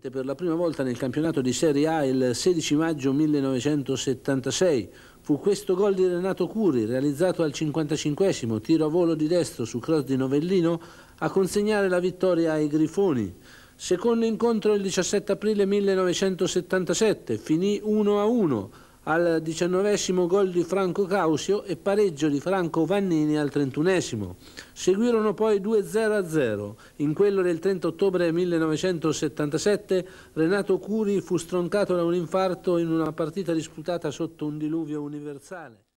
Per la prima volta nel campionato di Serie A il 16 maggio 1976 fu questo gol di Renato Curi, realizzato al 55 tiro a volo di destro su cross di Novellino, a consegnare la vittoria ai Grifoni. Secondo incontro il 17 aprile 1977, finì 1 a 1 al diciannovesimo gol di Franco Causio e pareggio di Franco Vannini al trentunesimo. Seguirono poi 2-0-0. In quello del 30 ottobre 1977 Renato Curi fu stroncato da un infarto in una partita disputata sotto un diluvio universale.